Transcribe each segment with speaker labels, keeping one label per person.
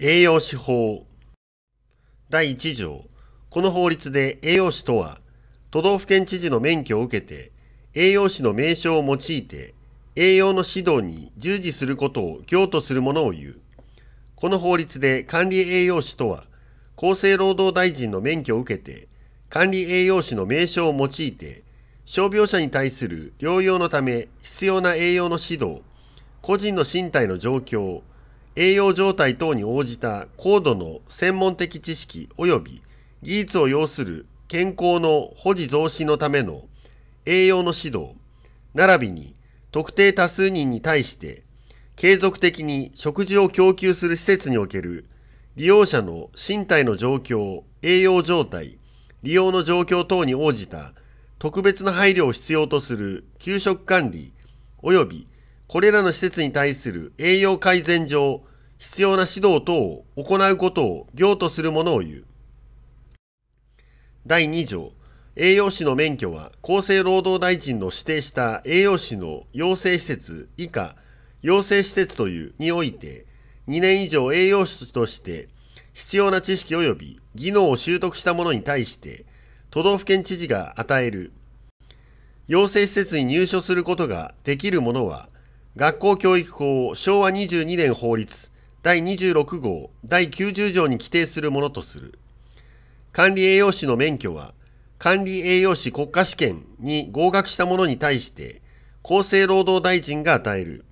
Speaker 1: 栄養士法第1条この法律で栄養士とは都道府県知事の免許を受けて栄養士の名称を用いて栄養の指導に従事することを業とするものを言うこの法律で管理栄養士とは厚生労働大臣の免許を受けて管理栄養士の名称を用いて傷病者に対する療養のため必要な栄養の指導個人の身体の状況栄養状態等に応じた高度の専門的知識及び技術を要する健康の保持増進のための栄養の指導、並びに特定多数人に対して継続的に食事を供給する施設における利用者の身体の状況、栄養状態、利用の状況等に応じた特別な配慮を必要とする給食管理及びこれらの施設に対する栄養改善上、必要な指導等を行うことを業とするものを言う。第2条、栄養士の免許は厚生労働大臣の指定した栄養士の養成施設以下、養成施設というにおいて、2年以上栄養士として必要な知識及び技能を習得した者に対して、都道府県知事が与える、養成施設に入所することができる者は、学校教育法昭和22年法律第26号第90条に規定するものとする。管理栄養士の免許は、管理栄養士国家試験に合格した者に対して、厚生労働大臣が与える。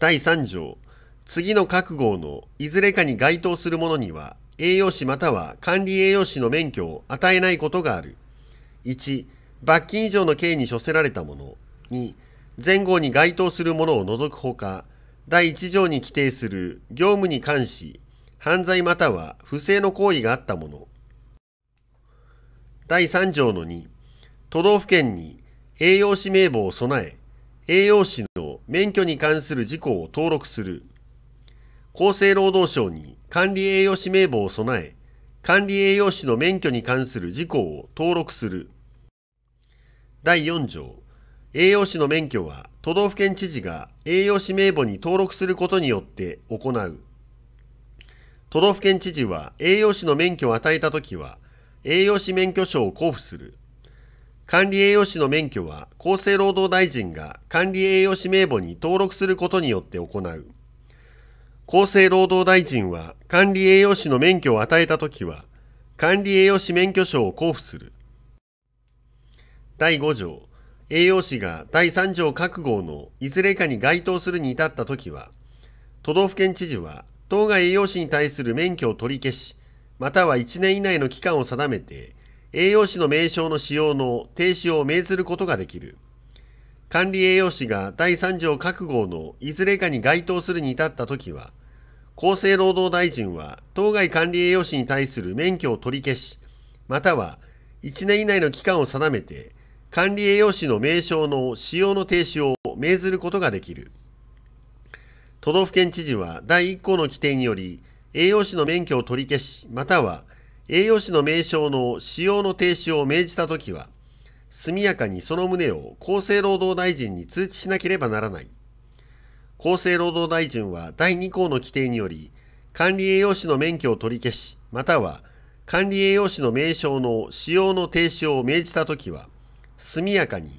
Speaker 1: 第3条、次の各号のいずれかに該当する者には、栄養士または管理栄養士の免許を与えないことがある。1、罰金以上の刑に処せられた者。2、前後に該当するものを除くほか、第1条に規定する業務に関し、犯罪または不正の行為があったもの。第3条の2、都道府県に栄養士名簿を備え、栄養士の免許に関する事項を登録する。厚生労働省に管理栄養士名簿を備え、管理栄養士の免許に関する事項を登録する。第4条、栄養士の免許は都道府県知事が栄養士名簿に登録することによって行う。都道府県知事は栄養士の免許を与えたときは、栄養士免許証を交付する。管理栄養士の免許は厚生労働大臣が管理栄養士名簿に登録することによって行う。厚生労働大臣は管理栄養士の免許を与えたときは、管理栄養士免許証を交付する。第5条、栄養士が第3条各号のいずれかに該当するに至ったときは、都道府県知事は、当該栄養士に対する免許を取り消し、または1年以内の期間を定めて、栄養士の名称の使用の停止を命ずることができる。管理栄養士が第3条各号のいずれかに該当するに至ったときは、厚生労働大臣は当該管理栄養士に対する免許を取り消し、または1年以内の期間を定めて、管理栄養士の名称の使用の停止を命ずることができる。都道府県知事は第1項の規定により、栄養士の免許を取り消し、または栄養士の名称の使用の停止を命じたときは、速やかにその旨を厚生労働大臣に通知しなければならない。厚生労働大臣は第2項の規定により、管理栄養士の免許を取り消し、または管理栄養士の名称の使用の停止を命じたときは、速やかに、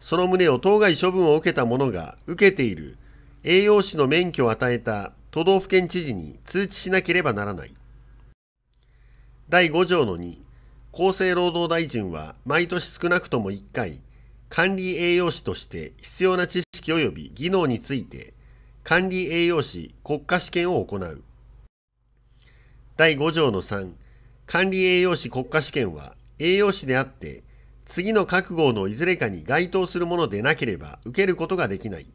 Speaker 1: その旨を当該処分を受けた者が受けている栄養士の免許を与えた都道府県知事に通知しなければならない。第5条の2、厚生労働大臣は毎年少なくとも1回、管理栄養士として必要な知識及び技能について、管理栄養士国家試験を行う。第5条の3、管理栄養士国家試験は栄養士であって次の覚悟のいずれかに該当するものでなければ受けることができない。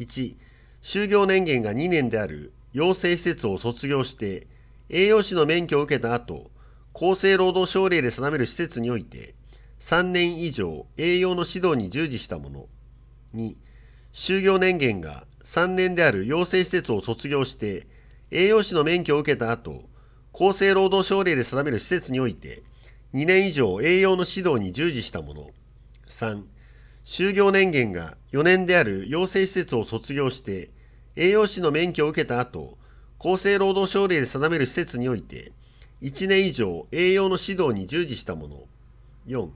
Speaker 1: 1、就業年限が2年である養成施設を卒業して、栄養士の免許を受けた後、厚生労働省令で定める施設において、3年以上栄養の指導に従事したもの。2、就業年限が3年である養成施設を卒業して、栄養士の免許を受けた後、厚生労働省令で定める施設において、2年以上栄養の指導に従事したもの3就業年限が4年である養成施設を卒業して栄養士の免許を受けた後厚生労働省令で定める施設において1年以上栄養の指導に従事したもの4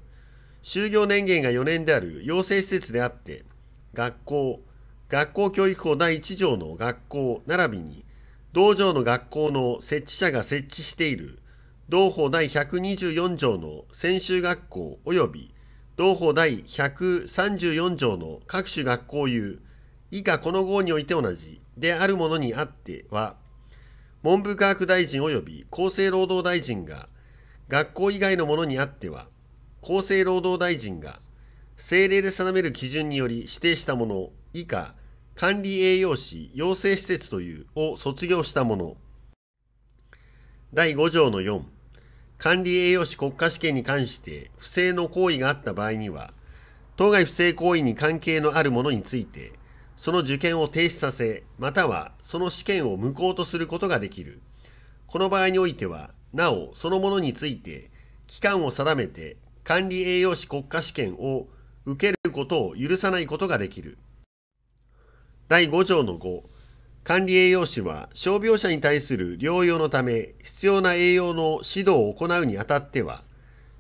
Speaker 1: 就業年限が4年である養成施設であって学校学校教育法第1条の学校並びに道場の学校の設置者が設置している同法第124条の専修学校及び同法第134条の各種学校いう以下この号において同じであるものにあっては文部科学大臣及び厚生労働大臣が学校以外のものにあっては厚生労働大臣が政令で定める基準により指定したもの以下管理栄養士養成施設というを卒業したもの第5条の4、管理栄養士国家試験に関して不正の行為があった場合には、当該不正行為に関係のあるものについて、その受験を停止させ、またはその試験を無効とすることができる。この場合においては、なおそのものについて、期間を定めて管理栄養士国家試験を受けることを許さないことができる。第5条の5、管理栄養士は傷病者に対する療養のため必要な栄養の指導を行うにあたっては、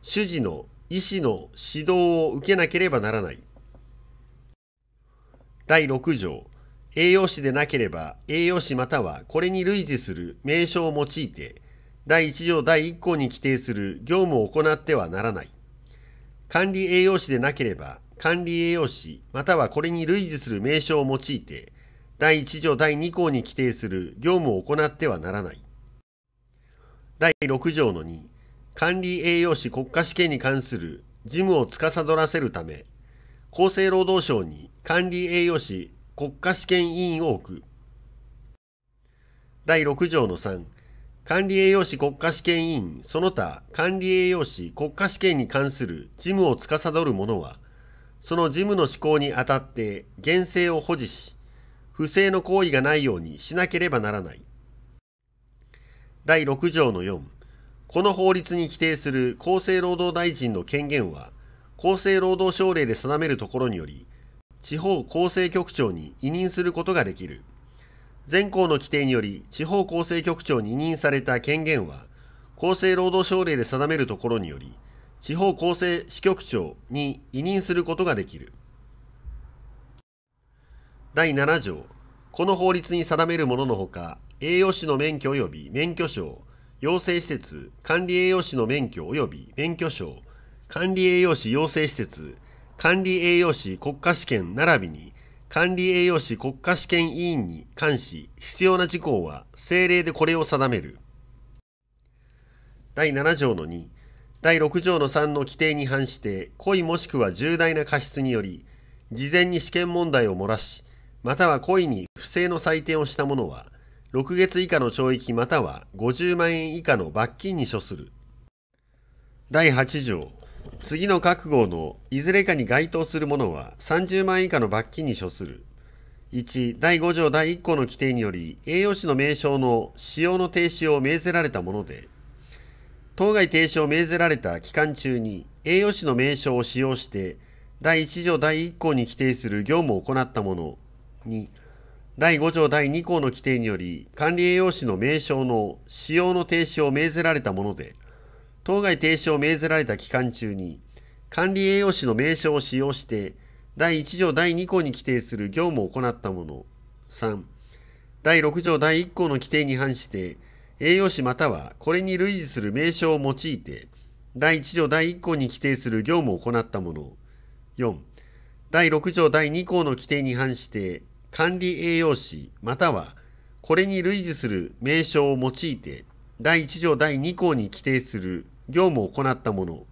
Speaker 1: 主治の医師の指導を受けなければならない。第6条、栄養士でなければ栄養士またはこれに類似する名称を用いて、第1条第1項に規定する業務を行ってはならない。管理栄養士でなければ管理栄養士またはこれに類似する名称を用いて、第1条第2項に規定する業務を行ってはならない。第6条の2、管理栄養士国家試験に関する事務を司らせるため、厚生労働省に管理栄養士国家試験委員を置く。第6条の3、管理栄養士国家試験委員その他管理栄養士国家試験に関する事務を司る者は、その事務の施行にあたって厳正を保持し、不正の行為がないようにしなければならない。第6条の4、この法律に規定する厚生労働大臣の権限は、厚生労働省令で定めるところにより、地方厚生局長に委任することができる。全項の規定により、地方厚生局長に委任された権限は、厚生労働省令で定めるところにより、地方厚生支局長に委任することができる。第7条、この法律に定めるもののほか、栄養士の免許及び免許証、養成施設、管理栄養士の免許及び免許証、管理栄養士養成施設、管理栄養士国家試験並びに、管理栄養士国家試験委員に関し、必要な事項は政令でこれを定める。第7条の2、第6条の3の規定に反して、故意もしくは重大な過失により、事前に試験問題を漏らし、または故意に不正の採点をした者は、6月以下の懲役または50万円以下の罰金に処する。第8条、次の各号のいずれかに該当する者は30万円以下の罰金に処する。1、第5条第1項の規定により、栄養士の名称の使用の停止を命ぜられたもので、当該停止を命ぜられた期間中に栄養士の名称を使用して、第1条第1項に規定する業務を行った者、2第5条第2項の規定により管理栄養士の名称の使用の停止を命ぜられたもので当該停止を命ぜられた期間中に管理栄養士の名称を使用して第1条第2項に規定する業務を行ったもの3第6条第1項の規定に反して栄養士またはこれに類似する名称を用いて第1条第1項に規定する業務を行ったもの4第6条第2項の規定に反して管理栄養士またはこれに類似する名称を用いて第1条第2項に規定する業務を行ったもの